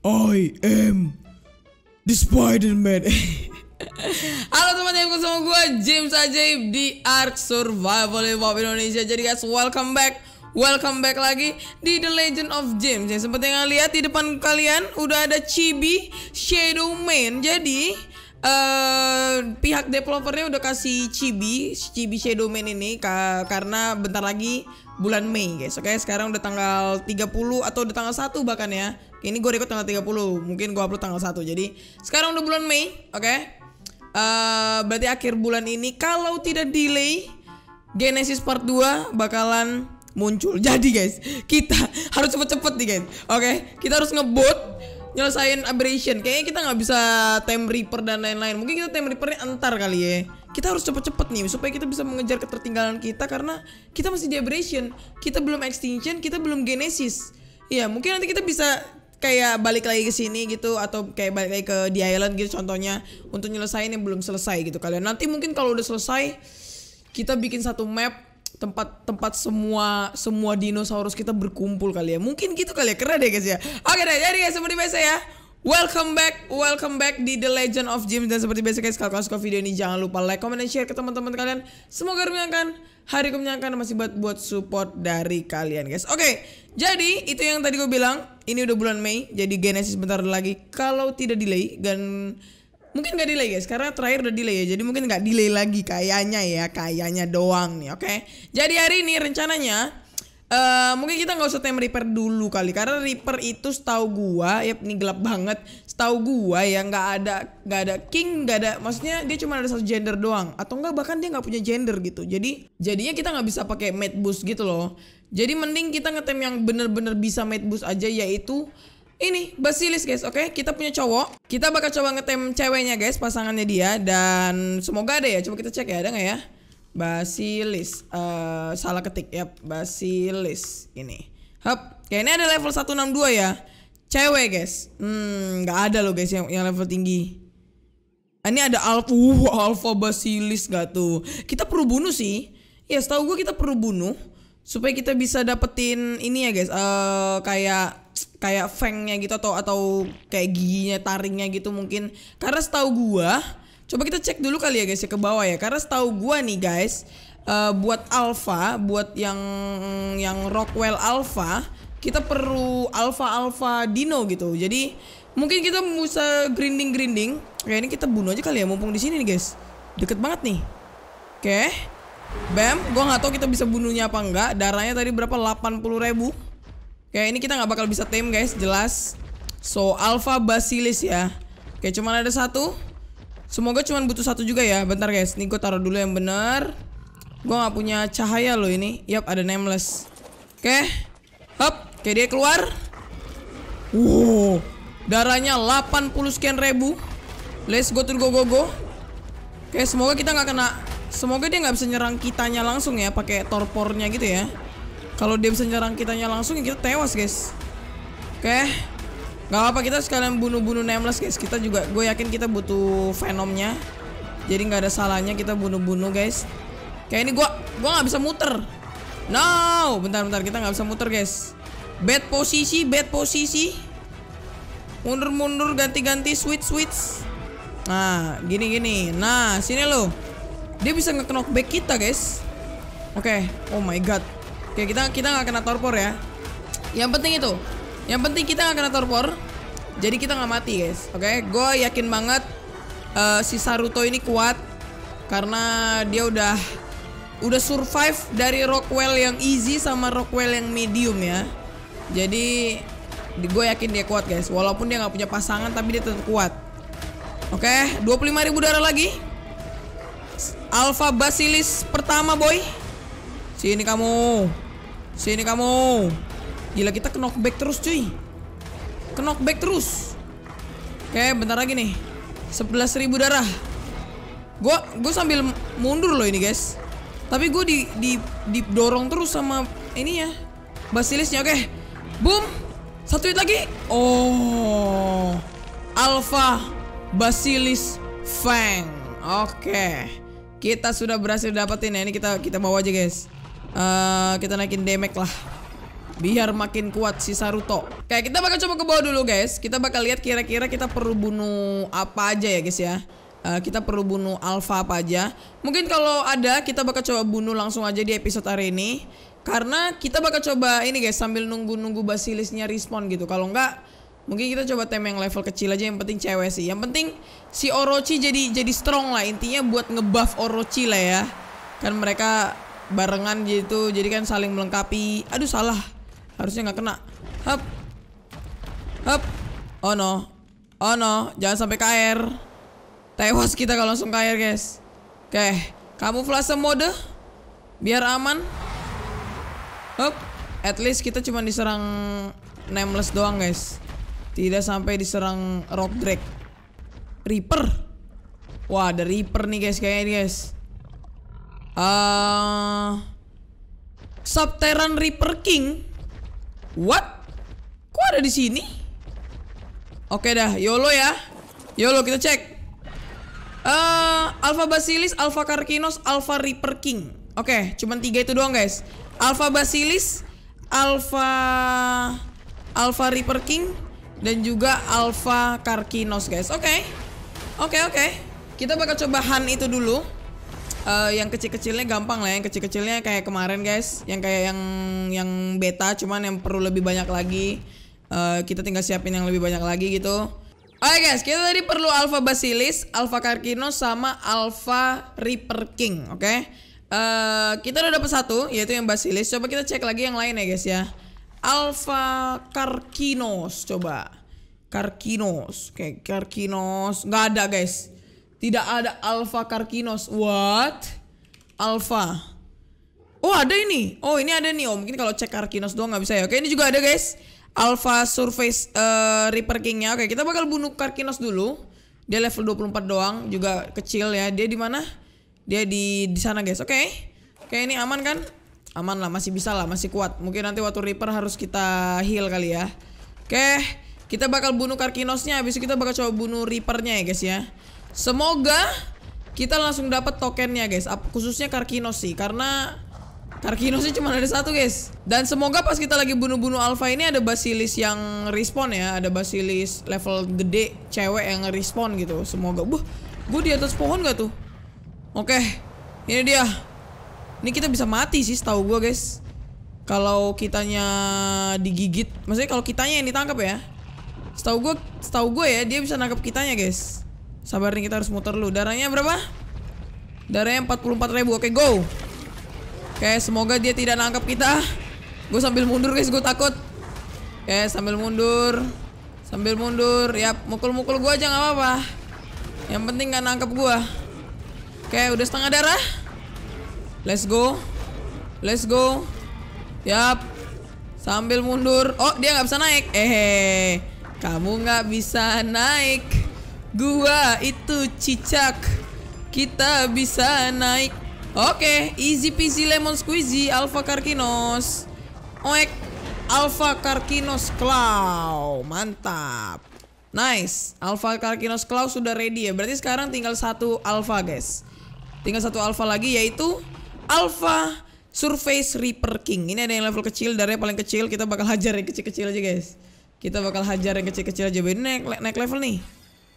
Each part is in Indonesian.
I am the Spider-Man. Halo teman yang sama gue James Ajaib di Ark Survival Evolve Indonesia. Jadi guys, welcome back. Welcome back lagi di The Legend of James. Yang seperti yang kalian lihat di depan kalian udah ada Chibi Shadow Man. Jadi uh, pihak developernya udah kasih Chibi, Chibi Shadow Man ini ka karena bentar lagi bulan Mei guys. Oke, okay, sekarang udah tanggal 30 atau udah tanggal 1 bahkan ya. Ini gue record tanggal 30 Mungkin gue upload tanggal 1 Jadi sekarang udah bulan Mei Oke okay? uh, eh, Berarti akhir bulan ini Kalau tidak delay Genesis part 2 bakalan muncul Jadi guys Kita harus cepet-cepet nih guys Oke okay? Kita harus ngebut nyelesain aberration kayaknya kita gak bisa time reaper dan lain-lain mungkin kita time reapernya entar kali ya kita harus cepet-cepet nih supaya kita bisa mengejar ketertinggalan kita karena kita masih di aberration kita belum extinction kita belum genesis Iya mungkin nanti kita bisa kayak balik lagi ke sini gitu atau kayak balik lagi ke di island gitu contohnya untuk nyelesain yang belum selesai gitu kalian nanti mungkin kalau udah selesai kita bikin satu map tempat tempat semua semua dinosaurus kita berkumpul kali ya mungkin gitu kali ya keren deh guys ya oke deh jadi ya seperti biasa ya Welcome back, welcome back di The Legend of Jim dan seperti biasa guys kalau kalian suka video ini jangan lupa like, comment, dan share ke teman-teman kalian. Semoga menyenangkan, hari kemenyangkan masih buat buat support dari kalian guys. Oke, okay, jadi itu yang tadi gue bilang, ini udah bulan Mei, jadi Genesis bentar lagi kalau tidak delay dan mungkin gak delay guys karena terakhir udah delay ya jadi mungkin gak delay lagi kayaknya ya kayaknya doang nih oke okay? jadi hari ini rencananya Uh, mungkin kita nggak usah time Reaper dulu kali karena Reaper itu setahu gua ya ini gelap banget setahu gua ya nggak ada nggak ada king nggak ada maksudnya dia cuma ada satu gender doang atau enggak bahkan dia nggak punya gender gitu jadi jadinya kita nggak bisa pakai mate boost gitu loh jadi mending kita ngetem yang bener-bener bisa mate boost aja yaitu ini Basilis guys, oke? Okay? Kita punya cowok. Kita bakal coba ngetem ceweknya guys, pasangannya dia dan semoga ada ya. Coba kita cek ya, ada nggak ya? Basilis. Uh, salah ketik ya. Basilis. Ini. Hop. Oke, ini ada level 162 ya. Cewek, guys. Hmm, nggak ada loh guys yang, yang level tinggi. Ini ada uh, alpha uh, alfa basilis gak tuh? Kita perlu bunuh sih. Ya, setahu gue kita perlu bunuh supaya kita bisa dapetin ini ya guys. Uh, kayak kayak fangnya gitu atau atau kayak giginya taringnya gitu mungkin. Karena setahu gua Coba kita cek dulu kali ya guys ya ke bawah ya karena setahu gue nih guys uh, buat alpha, buat yang yang Rockwell alpha, kita perlu alpha-alpha dino gitu. Jadi mungkin kita bisa grinding-grinding. Kayak ini kita bunuh aja kali ya mumpung di sini nih guys. Deket banget nih. Oke. Okay. Bam, gue nggak tau kita bisa bunuhnya apa enggak. Darahnya tadi berapa? 80 ribu. Kayak ini kita nggak bakal bisa tame guys, jelas. So, alpha basilis ya. Oke, okay, cuman ada satu. Semoga cuma butuh satu juga ya. Bentar guys, nih gue taruh dulu yang benar. Gue gak punya cahaya loh ini. Yap, ada nameless. Oke. Okay. Hop, oke dia keluar. Wow, darahnya 80 sekian ribu. Let's go to go go go. Oke, okay, semoga kita gak kena. Semoga dia gak bisa nyerang kitanya langsung ya, pakai torpornya gitu ya. Kalau dia bisa nyerang kitanya langsung, ya kita tewas guys. Oke. Okay. Gak apa kita sekarang bunuh-bunuh nameless guys. Kita juga gue yakin kita butuh venomnya. Jadi nggak ada salahnya kita bunuh-bunuh guys. Kayak ini gue gue gak bisa muter. No, bentar-bentar kita nggak bisa muter guys. Bad posisi, bad posisi. Mundur-mundur ganti-ganti switch switch. Nah, gini-gini. Nah, sini lo. Dia bisa nge back kita guys. Oke, okay. oh my god. Oke, okay, kita kita nggak kena torpor ya. Yang penting itu yang penting kita gak kena torpor. Jadi kita gak mati guys. Oke, okay? gue yakin banget uh, si Saruto ini kuat karena dia udah udah survive dari Rockwell yang easy sama Rockwell yang medium ya. Jadi gue yakin dia kuat guys. Walaupun dia gak punya pasangan tapi dia tetap kuat. Oke, okay, ribu darah lagi. Alpha Basilis pertama boy. Sini kamu. Sini kamu. Gila kita knockback terus cuy Knockback terus Oke bentar lagi nih ribu darah Gue gua sambil mundur loh ini guys Tapi gue di, di, didorong terus sama ini ya Basilisnya oke Boom Satu hit lagi Oh Alpha Basilis Fang Oke Kita sudah berhasil dapetin ya Ini kita kita bawa aja guys uh, Kita naikin damage lah biar makin kuat si Saruto. Oke, kita bakal coba ke bawah dulu guys. Kita bakal lihat kira-kira kita perlu bunuh apa aja ya guys ya. Uh, kita perlu bunuh alpha apa aja. Mungkin kalau ada kita bakal coba bunuh langsung aja di episode hari ini. Karena kita bakal coba ini guys sambil nunggu-nunggu basilisnya respon gitu. Kalau enggak mungkin kita coba tem yang level kecil aja yang penting cewek sih. Yang penting si Orochi jadi jadi strong lah intinya buat ngebuff Orochi lah ya. Kan mereka barengan gitu jadi kan saling melengkapi. Aduh salah Harusnya nggak kena. hop, hop, Oh no. Oh no, jangan sampai kair, Tewas kita kalau langsung kair, guys. Oke, okay. kamuflase mode biar aman. Hop. At least kita cuma diserang nameless doang, guys. Tidak sampai diserang rock drag. Reaper. Wah, ada Reaper nih, guys, kayaknya ini, guys. Ah. Uh, Subterran Reaper King What? Kok ada di sini? Oke dah, YOLO ya. YOLO kita cek. Uh, Alpha Basilis, Alpha Karkinos, Alpha Reaper King. Oke, cuman tiga itu doang guys. Alpha Basilis, Alpha Alpha Reaper King, dan juga Alpha Karkinos guys. Oke. Oke, oke. Kita bakal coba Han itu dulu uh, yang kecil-kecilnya gampang lah yang kecil-kecilnya kayak kemarin guys yang kayak yang yang beta cuman yang perlu lebih banyak lagi uh, kita tinggal siapin yang lebih banyak lagi gitu Oke okay guys, kita tadi perlu Alpha Basilis, Alpha Carcino, sama Alpha Reaper King, oke? Okay? Uh, eh, kita udah dapet satu, yaitu yang Basilis. Coba kita cek lagi yang lain ya guys ya. Alpha Karkinos, coba. Karkinos, oke, okay, Nggak ada guys. Tidak ada alpha karkinos. What? alpha Oh ada ini. Oh ini ada nih. Oh mungkin kalau cek karkinos doang nggak bisa ya. Oke ini juga ada guys. Alpha Surface uh, Reaper kingnya Oke kita bakal bunuh karkinos dulu. Dia level 24 doang. Juga kecil ya. Dia di mana? Dia di di sana guys. Oke. Oke ini aman kan? Aman lah. Masih bisa lah. Masih kuat. Mungkin nanti waktu Reaper harus kita heal kali ya. Oke. Kita bakal bunuh karkinosnya. Habis itu kita bakal coba bunuh Reapernya ya guys ya. Semoga kita langsung dapat tokennya guys. Khususnya Karkinos sih karena Karkinosnya cuma ada satu guys Dan semoga pas kita lagi bunuh-bunuh alpha ini ada basilis yang respon ya Ada basilis level gede cewek yang respon gitu Semoga Buh, gue di atas pohon gak tuh? Oke, ini dia Ini kita bisa mati sih setahu gue guys Kalau kitanya digigit Maksudnya kalau kitanya yang ditangkap ya Setahu gue, setahu gue ya dia bisa nangkap kitanya guys Sabar nih kita harus muter lu Darahnya berapa? Darahnya 44 ribu. Oke, go. Oke, semoga dia tidak nangkap kita. Gue sambil mundur guys, gue takut. Oke, sambil mundur. Sambil mundur. Yap, mukul-mukul gue aja nggak apa-apa. Yang penting gak nangkap gue. Oke, udah setengah darah. Let's go. Let's go. Yap. Sambil mundur. Oh, dia gak bisa naik. Eh, kamu gak bisa naik. Gua itu cicak. Kita bisa naik. Oke, easy peasy lemon squeezy Alpha Karkinos. Oek Alpha Karkinos Claw. Mantap. Nice. Alpha Karkinos Claw sudah ready ya. Berarti sekarang tinggal satu alpha, guys. Tinggal satu alpha lagi yaitu Alpha Surface Reaper King. Ini ada yang level kecil, dari paling kecil kita bakal hajar yang kecil-kecil aja, guys. Kita bakal hajar yang kecil-kecil aja. Ini naik, naik level nih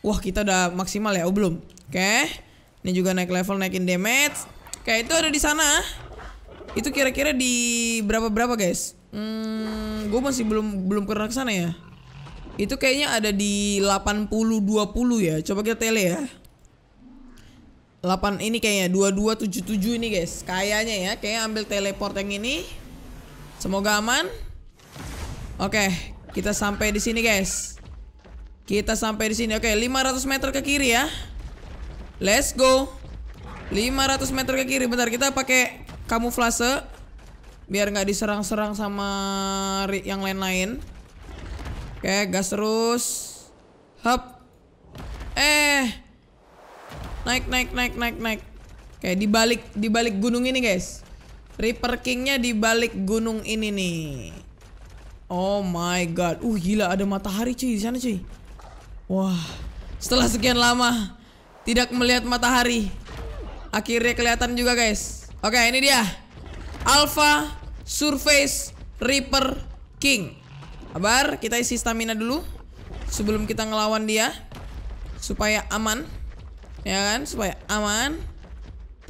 wah kita udah maksimal ya oh belum oke okay. ini juga naik level naikin damage oke okay, itu ada di sana itu kira-kira di berapa berapa guys hmm gue masih belum belum pernah ke sana ya itu kayaknya ada di 80 20 ya coba kita tele ya 8 ini kayaknya 2277 ini guys kayaknya ya kayaknya ambil teleport yang ini semoga aman oke okay, kita sampai di sini guys kita sampai di sini. Oke, 500 meter ke kiri ya. Let's go. 500 meter ke kiri. Bentar, kita pakai kamuflase biar nggak diserang-serang sama yang lain-lain. Oke, gas terus. Hop. Eh. Naik, naik, naik, naik, naik. Oke, di balik di balik gunung ini, guys. Reaper king di balik gunung ini nih. Oh my god. Uh, gila ada matahari cuy di sana cuy. Wah, setelah sekian lama tidak melihat matahari, akhirnya kelihatan juga guys. Oke, ini dia. Alpha Surface Reaper King. Abar, kita isi stamina dulu sebelum kita ngelawan dia supaya aman. Ya kan? Supaya aman.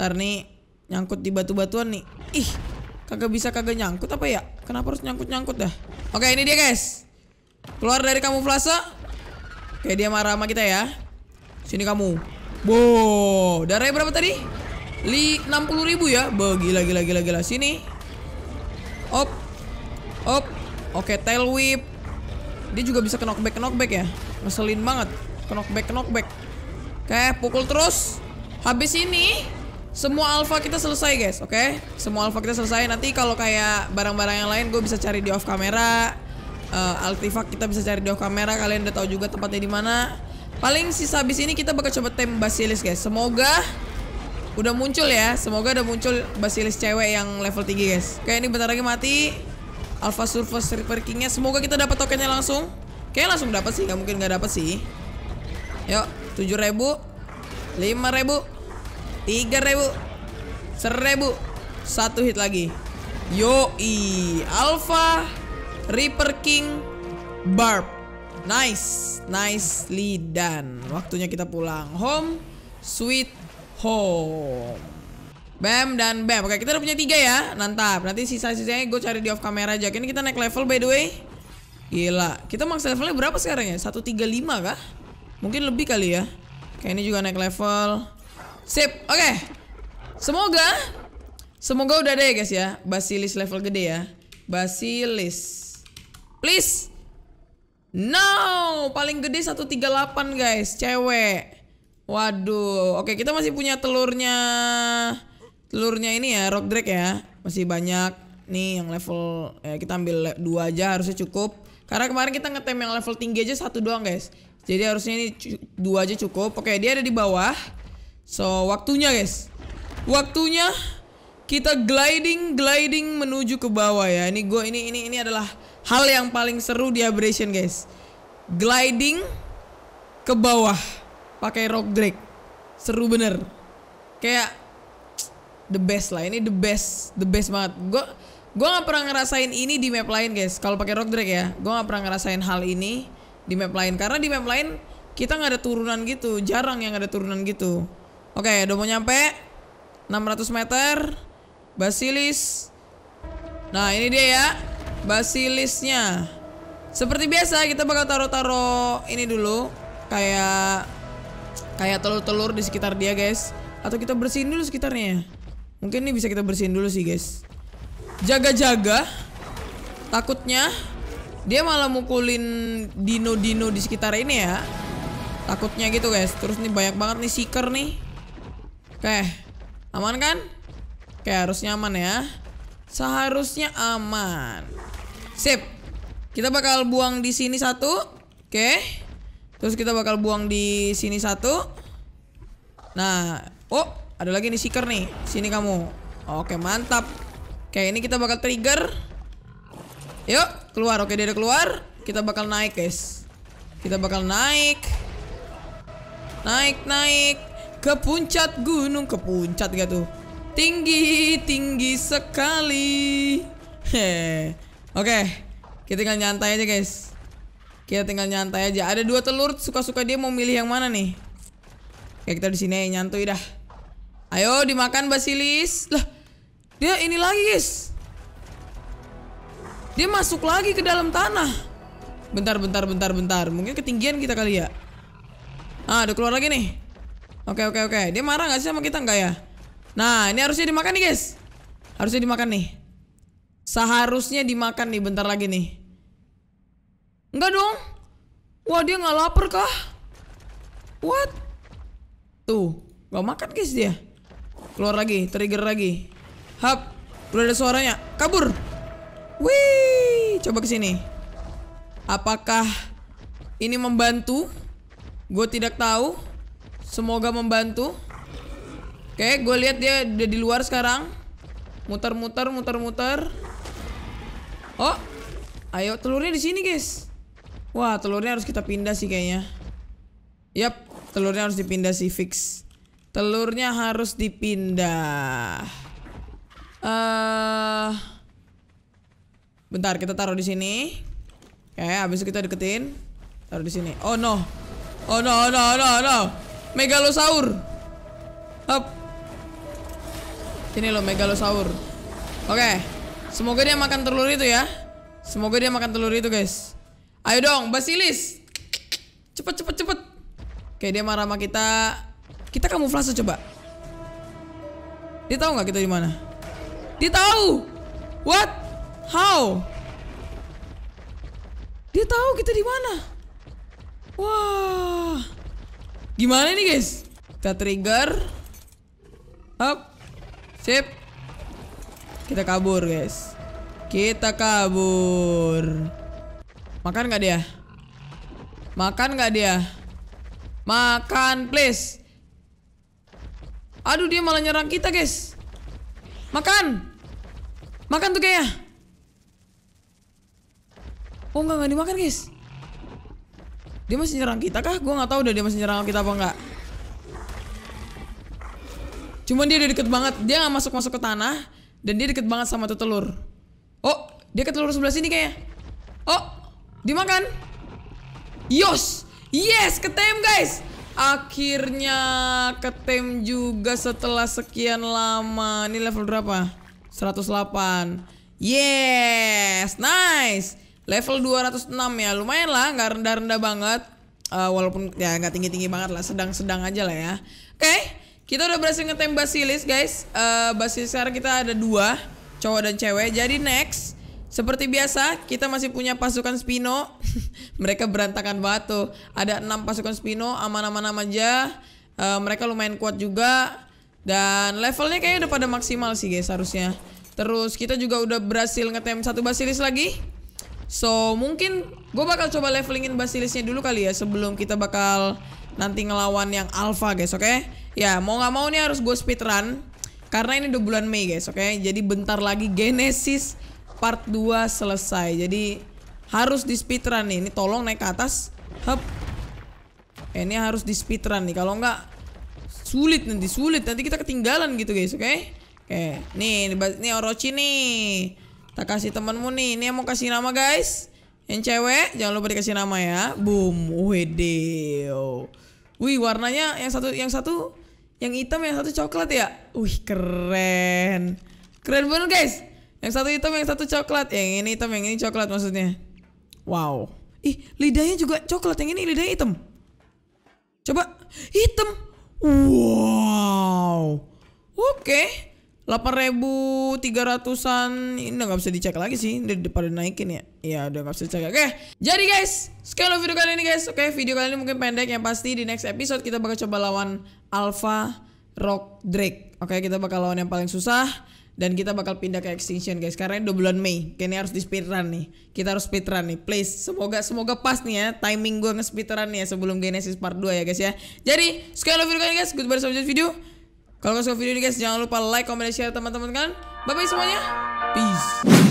Ntar nih nyangkut di batu-batuan nih. Ih, kagak bisa kagak nyangkut apa ya? Kenapa harus nyangkut-nyangkut dah? Oke, ini dia guys. Keluar dari kamuflase. Kayak dia marah sama kita ya. Sini kamu. Wow, darahnya berapa tadi? Li 60.000 ya. Bagi gila, gila, gila, gila. Sini. Op. Op. Oke, tail whip. Dia juga bisa knockback, knockback ya. Ngeselin banget. Knockback, knockback. Oke, pukul terus. Habis ini, semua alpha kita selesai guys, oke? Semua alpha kita selesai. Nanti kalau kayak barang-barang yang lain gue bisa cari di off kamera uh, Altifak kita bisa cari di off kamera kalian udah tahu juga tempatnya di mana paling sisa habis ini kita bakal coba tem basilis guys semoga udah muncul ya semoga udah muncul basilis cewek yang level tinggi guys kayak ini bentar lagi mati alpha surface river kingnya semoga kita dapat tokennya langsung kayak langsung dapat sih nggak mungkin nggak dapat sih yuk tujuh ribu lima ribu tiga ribu seribu satu hit lagi yo i alpha Reaper King Barb. Nice, nicely done. Waktunya kita pulang home, sweet home. Bam dan bam. Oke, kita udah punya tiga ya. nantap. Nanti sisa-sisanya gue cari di off camera aja. Ini kita naik level by the way. Gila. Kita max levelnya berapa sekarang ya? 135 kah? Mungkin lebih kali ya. Oke, ini juga naik level. Sip. Oke. Semoga semoga udah ada ya guys ya. Basilis level gede ya. Basilis. Please. No, paling gede 138 guys, cewek. Waduh, oke kita masih punya telurnya telurnya ini ya, rock drake ya. Masih banyak. Nih yang level ya kita ambil dua aja harusnya cukup. Karena kemarin kita ngetem yang level tinggi aja satu doang guys. Jadi harusnya ini dua aja cukup. Oke, dia ada di bawah. So, waktunya guys. Waktunya kita gliding gliding menuju ke bawah ya. Ini gue ini ini ini adalah hal yang paling seru di abrasion guys gliding ke bawah pakai rock drag seru bener kayak the best lah ini the best the best banget gue gue nggak pernah ngerasain ini di map lain guys kalau pakai rock drag ya gue nggak pernah ngerasain hal ini di map lain karena di map lain kita nggak ada turunan gitu jarang yang ada turunan gitu oke udah mau nyampe 600 meter basilis nah ini dia ya basilisnya. Seperti biasa kita bakal taruh-taruh ini dulu kayak kayak telur-telur di sekitar dia, guys. Atau kita bersihin dulu sekitarnya. Ya. Mungkin ini bisa kita bersihin dulu sih, guys. Jaga-jaga. Takutnya dia malah mukulin dino-dino di sekitar ini ya. Takutnya gitu, guys. Terus nih banyak banget nih seeker nih. Oke. Aman kan? Oke, harus nyaman ya. Seharusnya aman. Sip. Kita bakal buang di sini satu. Oke. Okay. Terus kita bakal buang di sini satu. Nah, oh, ada lagi nih seeker nih. Sini kamu. Oke, mantap. Kayak ini kita bakal trigger. Yuk, keluar. Oke, dia udah keluar. Kita bakal naik, guys. Kita bakal naik. Naik, naik ke puncak gunung, ke puncak gitu. Tinggi, tinggi sekali. Oke, okay. kita tinggal nyantai aja guys. Kita tinggal nyantai aja. Ada dua telur, suka-suka dia mau milih yang mana nih. Kayak kita di sini nyantui dah. Ayo dimakan basilis. Lah, dia ini lagi guys. Dia masuk lagi ke dalam tanah. Bentar, bentar, bentar, bentar. Mungkin ketinggian kita kali ya. Ah, udah keluar lagi nih. Oke, okay, oke, okay, oke. Okay. Dia marah gak sih sama kita nggak ya? Nah, ini harusnya dimakan nih, guys. Harusnya dimakan nih. Seharusnya dimakan nih bentar lagi nih. Enggak dong. Wah, dia nggak lapar kah? What? Tuh, nggak makan guys dia. Keluar lagi, trigger lagi. Hap, udah ada suaranya. Kabur. Wih, coba kesini Apakah ini membantu? Gue tidak tahu. Semoga membantu. Oke, gue lihat dia udah di luar sekarang. Muter-muter, muter-muter. Oh, ayo telurnya di sini, guys. Wah, telurnya harus kita pindah sih kayaknya. Yap, telurnya harus dipindah sih fix. Telurnya harus dipindah. Eh, uh, bentar kita taruh di sini. Oke, habis itu kita deketin. Taruh di sini. Oh no. Oh no, oh no, oh no, oh no. Megalosaur. Up. Sini lo megalosaur. Oke. Semoga dia makan telur itu ya. Semoga dia makan telur itu, guys. Ayo dong, basilis. Cepet cepet cepet. Oke, dia marah sama kita. Kita kamuflase coba. Dia tahu nggak kita di mana? Dia tahu. What? How? Dia tahu kita di mana. Wah. Gimana ini, guys? Kita trigger. Up. Sip. Kita kabur, guys. Kita kabur. Makan nggak dia? Makan nggak dia? Makan, please. Aduh, dia malah nyerang kita, guys. Makan. Makan tuh kayaknya. Oh, nggak dimakan, guys. Dia masih nyerang kita kah? Gue nggak tahu udah dia masih nyerang kita apa enggak Cuman dia udah deket banget, dia gak masuk masuk ke tanah dan dia deket banget sama tuh telur. Oh, dia ke telur sebelah sini kayaknya. Oh, dimakan. Yos, yes, ketem guys. Akhirnya ketem juga setelah sekian lama. Ini level berapa? 108. Yes, nice. Level 206 ya, lumayan lah, nggak rendah-rendah banget. Uh, walaupun ya nggak tinggi-tinggi banget lah, sedang-sedang aja lah ya. Oke, okay. Kita udah berhasil ngetem Basilis guys. Uh, Basilis sekarang kita ada dua cowok dan cewek. Jadi next seperti biasa kita masih punya pasukan Spino. mereka berantakan batu. Ada enam pasukan Spino aman-aman aja. Uh, mereka lumayan kuat juga dan levelnya kayaknya udah pada maksimal sih guys harusnya. Terus kita juga udah berhasil ngetem satu Basilis lagi. So mungkin gue bakal coba levelingin Basilisnya dulu kali ya sebelum kita bakal nanti ngelawan yang Alpha guys, oke? Okay? Ya mau nggak mau nih harus gue speedrun karena ini udah bulan Mei guys oke okay? jadi bentar lagi Genesis part 2 selesai jadi harus di speedrun nih ini tolong naik ke atas Hup. Eh, ini harus di speedrun nih kalau nggak sulit nanti sulit nanti kita ketinggalan gitu guys oke okay? Oke, okay. nih, nih Orochi nih. Tak kasih temenmu nih. Ini yang mau kasih nama guys. Yang cewek jangan lupa dikasih nama ya. Boom, oh. Wih, warnanya yang satu yang satu yang hitam yang satu coklat ya. Wih, keren. Keren banget, guys. Yang satu hitam, yang satu coklat. Yang ini hitam, yang ini coklat maksudnya. Wow. Ih, lidahnya juga coklat. Yang ini lidahnya hitam. Coba hitam. Wow. Oke. Okay. Delapan ribu tiga ratusan ini udah nggak bisa dicek lagi sih pada naikin ya ya udah nggak bisa dicek oke jadi guys sekali video kali ini guys oke video kali ini mungkin pendek yang pasti di next episode kita bakal coba lawan Alpha Rock Drake oke kita bakal lawan yang paling susah dan kita bakal pindah ke extinction guys karena dua bulan Mei kayaknya harus di speedrun nih kita harus speedrun nih please semoga semoga pas nih ya timing gua nge speedrun nih ya sebelum Genesis part 2 ya guys ya jadi sekali video video kali guys goodbye sampai video kalau suka video ini guys jangan lupa like, comment, share teman-teman kan. Bye bye semuanya. Peace.